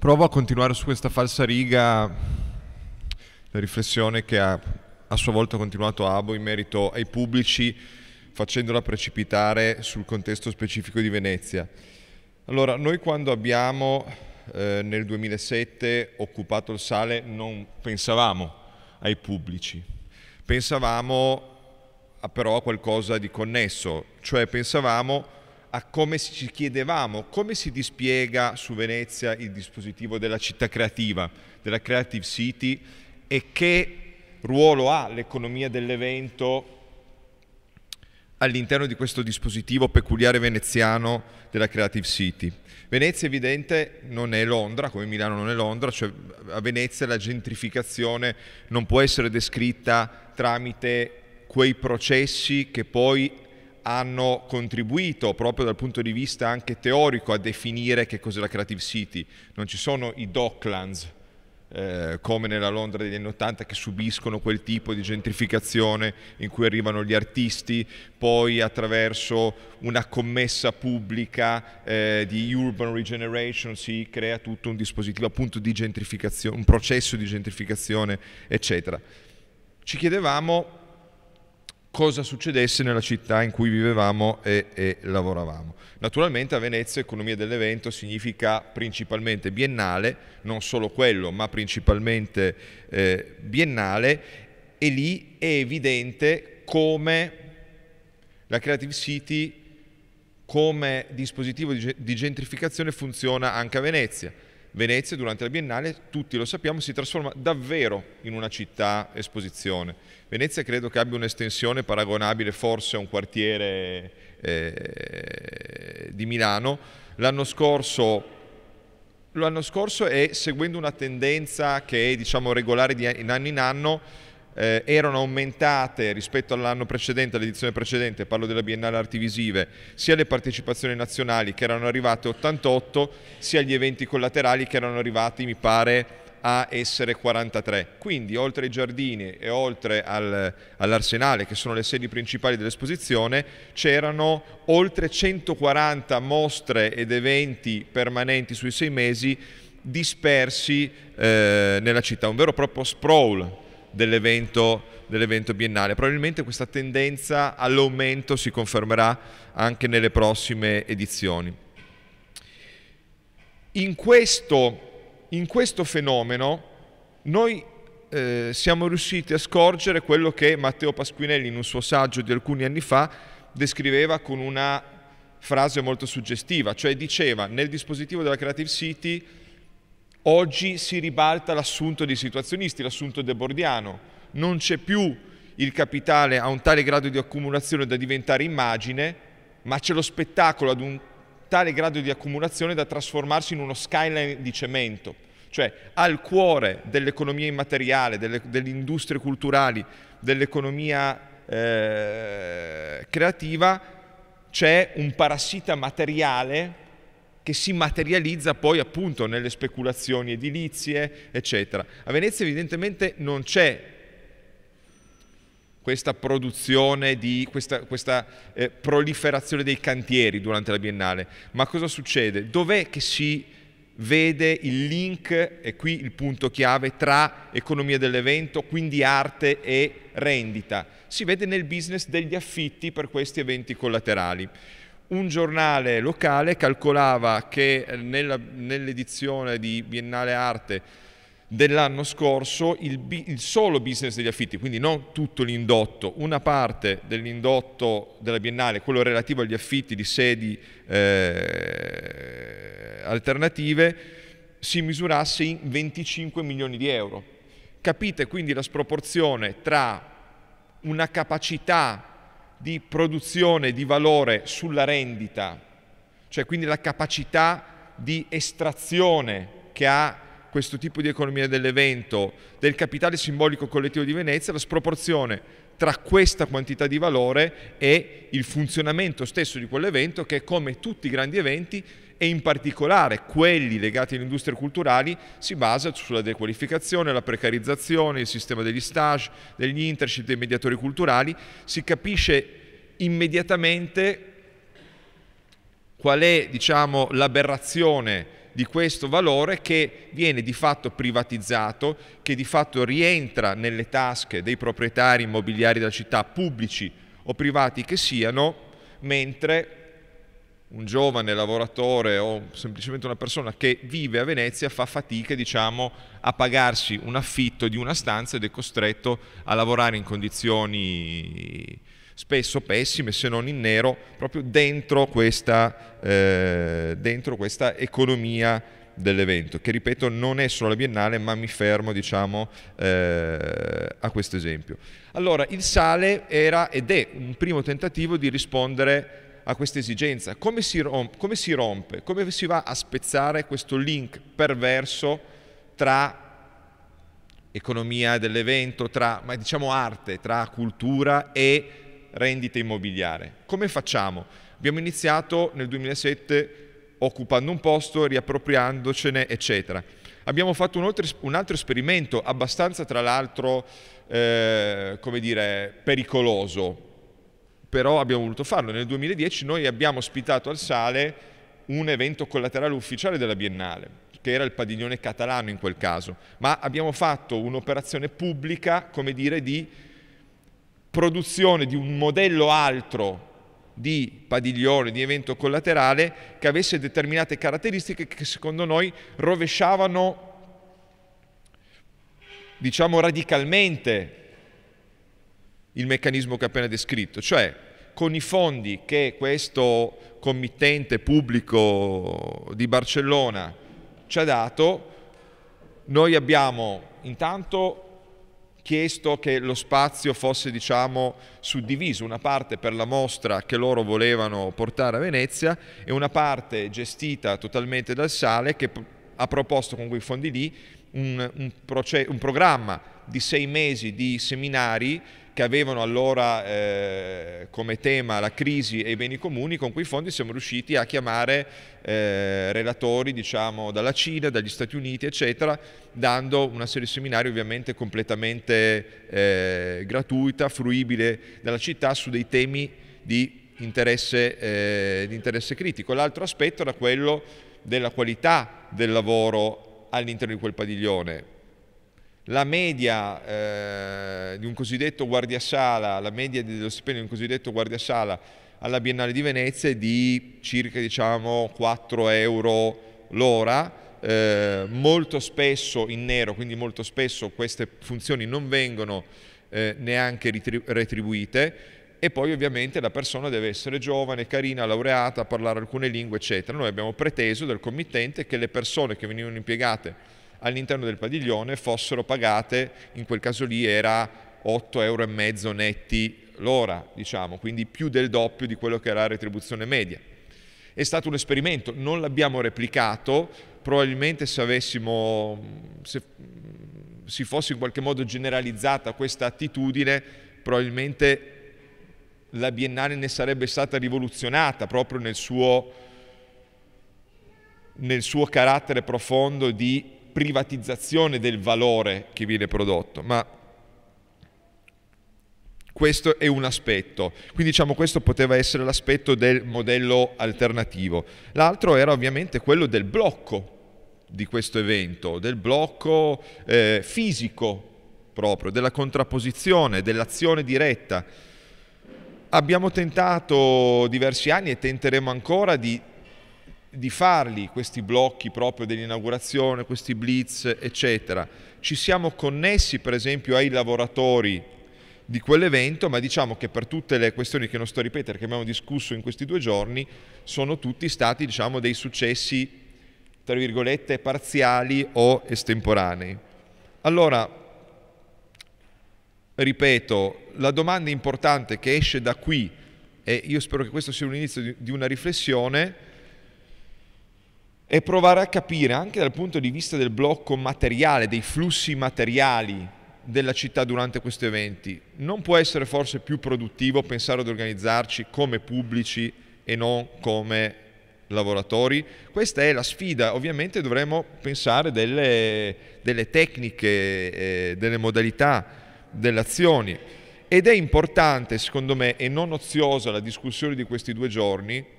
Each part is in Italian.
Provo a continuare su questa falsa riga, la riflessione che ha a sua volta continuato Abo in merito ai pubblici, facendola precipitare sul contesto specifico di Venezia. Allora, noi quando abbiamo eh, nel 2007 occupato il sale non pensavamo ai pubblici, pensavamo a però a qualcosa di connesso, cioè pensavamo a a come ci chiedevamo, come si dispiega su Venezia il dispositivo della città creativa, della Creative City e che ruolo ha l'economia dell'evento all'interno di questo dispositivo peculiare veneziano della Creative City. Venezia evidente non è Londra, come Milano non è Londra, cioè a Venezia la gentrificazione non può essere descritta tramite quei processi che poi hanno contribuito proprio dal punto di vista anche teorico a definire che cos'è la Creative City. Non ci sono i Docklands eh, come nella Londra degli anni Ottanta che subiscono quel tipo di gentrificazione in cui arrivano gli artisti, poi attraverso una commessa pubblica eh, di urban regeneration si crea tutto un dispositivo appunto di gentrificazione, un processo di gentrificazione, eccetera. Ci chiedevamo cosa succedesse nella città in cui vivevamo e, e, lavoravamo. Naturalmente a Venezia economia dell'evento significa principalmente biennale, non solo quello, ma principalmente eh, biennale e lì è evidente come la Creative City come dispositivo di gentrificazione funziona anche a Venezia Venezia durante la Biennale, tutti lo sappiamo, si trasforma davvero in una città esposizione. Venezia credo che abbia un'estensione paragonabile forse a un quartiere eh, di Milano. L'anno scorso L'anno scorso e seguendo una tendenza che è diciamo, regolare di anno in anno, eh, erano aumentate rispetto all'anno precedente, all'edizione precedente, parlo della Biennale Arti Visive, sia le partecipazioni nazionali che erano arrivate 88, sia gli eventi collaterali che erano arrivati, mi pare, a essere 43. Quindi oltre ai giardini e oltre al, all'arsenale, che sono le sedi principali dell'esposizione, c'erano oltre 140 mostre ed eventi permanenti sui sei mesi dispersi eh, nella città, un vero e proprio sprawl dell'evento, dell'evento biennale. Probabilmente questa tendenza all'aumento si confermerà anche nelle prossime edizioni. In questo, in questo fenomeno noi eh, siamo riusciti a scorgere quello che Matteo Pasquinelli in un suo saggio di alcuni anni fa descriveva con una frase molto suggestiva, cioè diceva nel dispositivo della Creative City Oggi si ribalta l'assunto dei situazionisti, l'assunto debordiano. Non c'è più il capitale a un tale grado di accumulazione da diventare immagine, ma c'è lo spettacolo ad un tale grado di accumulazione da trasformarsi in uno skyline di cemento. Cioè al cuore dell'economia immateriale, delle, delle industrie culturali, dell'economia eh, creativa, c'è un parassita materiale che si materializza poi appunto nelle speculazioni edilizie, eccetera. A Venezia evidentemente non c'è questa produzione, di, questa, questa eh, proliferazione dei cantieri durante la Biennale, ma cosa succede? Dov'è che si vede il link, e qui il punto chiave, tra economia dell'evento, quindi arte e rendita? Si vede nel business degli affitti per questi eventi collaterali un giornale locale calcolava che eh, nell'edizione di Biennale Arte dell'anno scorso il, il, solo business degli affitti, quindi non tutto l'indotto, una parte dell'indotto della Biennale, quello relativo agli affitti di sedi eh, alternative, si misurasse in 25 milioni di euro. Capite quindi la sproporzione tra una capacità di produzione di valore sulla rendita, cioè quindi la capacità di estrazione che ha questo tipo di economia dell'evento del capitale simbolico collettivo di Venezia, la sproporzione tra questa quantità di valore e il funzionamento stesso di quell'evento che come tutti i grandi eventi e in particolare quelli legati alle industrie culturali si basa sulla dequalificazione, la precarizzazione, il sistema degli stage, degli internship, dei mediatori culturali, si capisce immediatamente qual è diciamo, l'aberrazione di questo valore che viene di fatto privatizzato, che di fatto rientra nelle tasche dei proprietari immobiliari della città, pubblici o privati che siano, mentre un giovane lavoratore o semplicemente una persona che vive a Venezia fa fatica diciamo, a pagarsi un affitto di una stanza ed è costretto a lavorare in condizioni spesso pessime se non in nero proprio dentro questa, eh, dentro questa economia dell'evento che ripeto non è solo la biennale ma mi fermo diciamo eh, a questo esempio allora il sale era ed è un primo tentativo di rispondere a questa esigenza? Come si, rompe, come si rompe? Come si va a spezzare questo link perverso tra economia dell'evento, tra ma diciamo arte, tra cultura e rendita immobiliare? Come facciamo? Abbiamo iniziato nel 2007 occupando un posto, riappropriandocene, eccetera. Abbiamo fatto un altro, un altro esperimento abbastanza, tra l'altro, eh, come dire, pericoloso, però abbiamo voluto farlo. Nel 2010 noi abbiamo ospitato al Sale un evento collaterale ufficiale della Biennale, che era il padiglione catalano in quel caso, ma abbiamo fatto un'operazione pubblica, come dire, di produzione di un modello altro di padiglione, di evento collaterale che avesse determinate caratteristiche che secondo noi rovesciavano diciamo radicalmente il meccanismo che ho appena descritto, cioè con i fondi che questo committente pubblico di Barcellona ci ha dato, noi abbiamo intanto chiesto che lo spazio fosse diciamo, suddiviso, una parte per la mostra che loro volevano portare a Venezia e una parte gestita totalmente dal Sale che ha proposto con quei fondi lì un, un, un programma di sei mesi di seminari che avevano allora eh, come tema la crisi e i beni comuni, con quei fondi siamo riusciti a chiamare eh, relatori diciamo, dalla Cina, dagli Stati Uniti, eccetera, dando una serie di seminari ovviamente completamente eh, gratuita, fruibile dalla città su dei temi di interesse, eh, di interesse critico. L'altro aspetto era quello della qualità del lavoro all'interno di quel padiglione la media eh, di un cosiddetto guardiasala, la media dello stipendio di un cosiddetto guardiasala alla Biennale di Venezia è di circa diciamo 4 euro l'ora, eh, molto spesso in nero, quindi molto spesso queste funzioni non vengono eh, neanche retribuite e poi ovviamente la persona deve essere giovane, carina, laureata, parlare alcune lingue, eccetera. Noi abbiamo preteso dal committente che le persone che venivano impiegate all'interno del padiglione fossero pagate, in quel caso lì era 8,5 euro netti l'ora, diciamo, quindi più del doppio di quello che era la retribuzione media. È stato un esperimento, non l'abbiamo replicato, probabilmente se avessimo, se si fosse in qualche modo generalizzata questa attitudine, probabilmente la Biennale ne sarebbe stata rivoluzionata proprio nel suo, nel suo carattere profondo di privatizzazione del valore che viene prodotto, ma questo è un aspetto. Quindi diciamo questo poteva essere l'aspetto del modello alternativo. L'altro era ovviamente quello del blocco di questo evento, del blocco eh, fisico proprio, della contrapposizione, dell'azione diretta. Abbiamo tentato diversi anni e tenteremo ancora di di farli questi blocchi proprio dell'inaugurazione, questi blitz, eccetera. Ci siamo connessi per esempio ai lavoratori di quell'evento, ma diciamo che per tutte le questioni che non sto a ripetere, che abbiamo discusso in questi due giorni, sono tutti stati diciamo, dei successi, tra virgolette, parziali o estemporanei. Allora, ripeto, la domanda importante che esce da qui, e io spero che questo sia un inizio di una riflessione, e provare a capire anche dal punto di vista del blocco materiale, dei flussi materiali della città durante questi eventi. Non può essere forse più produttivo pensare ad organizzarci come pubblici e non come lavoratori? Questa è la sfida, ovviamente dovremmo pensare delle, delle tecniche, eh, delle modalità, delle azioni. Ed è importante, secondo me, e non oziosa la discussione di questi due giorni,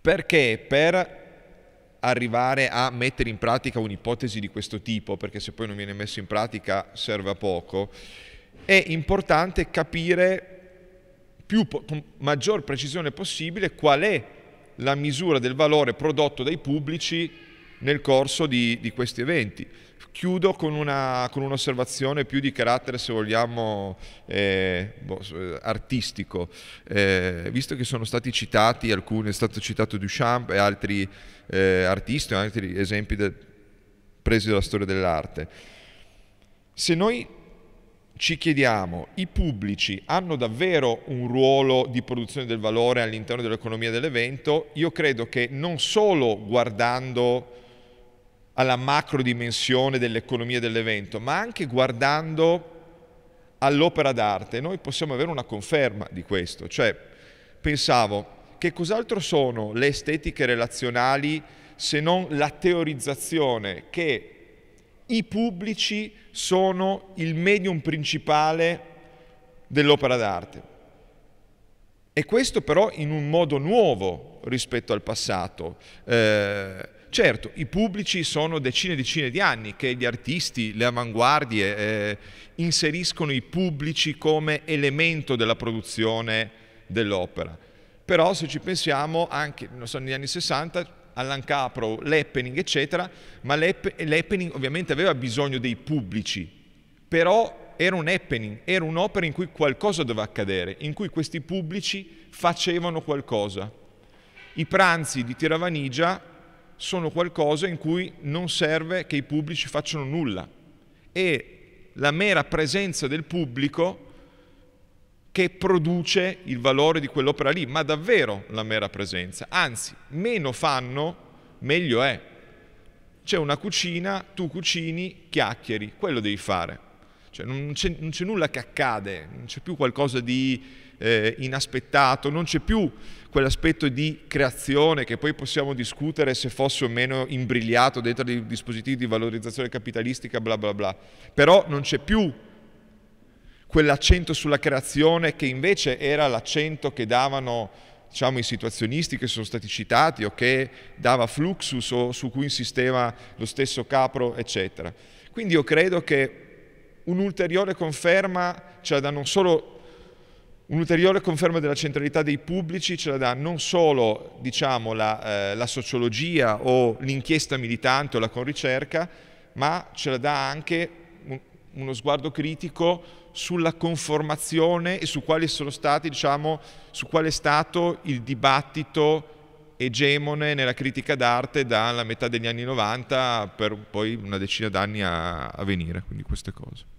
perché per arrivare a mettere in pratica un'ipotesi di questo tipo, perché se poi non viene messo in pratica serve a poco, è importante capire più, con maggior precisione possibile qual è la misura del valore prodotto dai pubblici nel corso di, di questi eventi. Chiudo con, un'osservazione più di carattere, se vogliamo, eh, boh, eh, artistico. Eh, visto che sono stati citati alcuni, è stato citato Duchamp e altri eh, artisti, altri esempi de, presi dalla storia dell'arte. Se noi ci chiediamo, i pubblici hanno davvero un ruolo di produzione del valore all'interno dell'economia dell'evento? Io credo che non solo guardando alla macro dimensione dell'economia dell'evento, ma anche guardando all'opera d'arte, noi possiamo avere una conferma di questo. Cioè, pensavo, che cos'altro sono le estetiche relazionali se non la teorizzazione che i pubblici sono il medium principale dell'opera d'arte. E questo però in un modo nuovo rispetto al passato. Eh, Certo, i pubblici sono decine e decine di anni che gli artisti, le avanguardie eh, inseriscono i pubblici come elemento della produzione dell'opera. Però se ci pensiamo, anche non so, negli anni 60 Allan Capro, l'Happening, eccetera, ma l'Happening ovviamente aveva bisogno dei pubblici, però era un happening, era un'opera in cui qualcosa doveva accadere, in cui questi pubblici facevano qualcosa. I pranzi di Tiravanigia sono qualcosa in cui non serve che i pubblici facciano nulla e la mera presenza del pubblico che produce il valore di quell'opera lì, ma davvero la mera presenza. Anzi, meno fanno, meglio è. C'è una cucina, tu cucini, chiacchieri, quello devi fare. Cioè, non c'è nulla che accade, non c'è più qualcosa di eh, inaspettato, non c'è più quell'aspetto di creazione che poi possiamo discutere se fosse o meno imbrigliato dentro dei dispositivi di valorizzazione capitalistica, bla bla bla. Però non c'è più quell'accento sulla creazione che invece era l'accento che davano diciamo, i situazionisti che sono stati citati o che dava Fluxus o su cui insisteva lo stesso Capro, eccetera. Quindi io credo che un'ulteriore conferma c'è cioè da non solo Un'ulteriore conferma della centralità dei pubblici ce la dà non solo diciamo, la, eh, la, sociologia o l'inchiesta militante o la conricerca, ma ce la dà anche un, uno sguardo critico sulla conformazione e su quali sono stati, diciamo, su quale è stato il dibattito egemone nella critica d'arte dalla metà degli anni 90 per poi una decina d'anni a, a venire, quindi queste cose.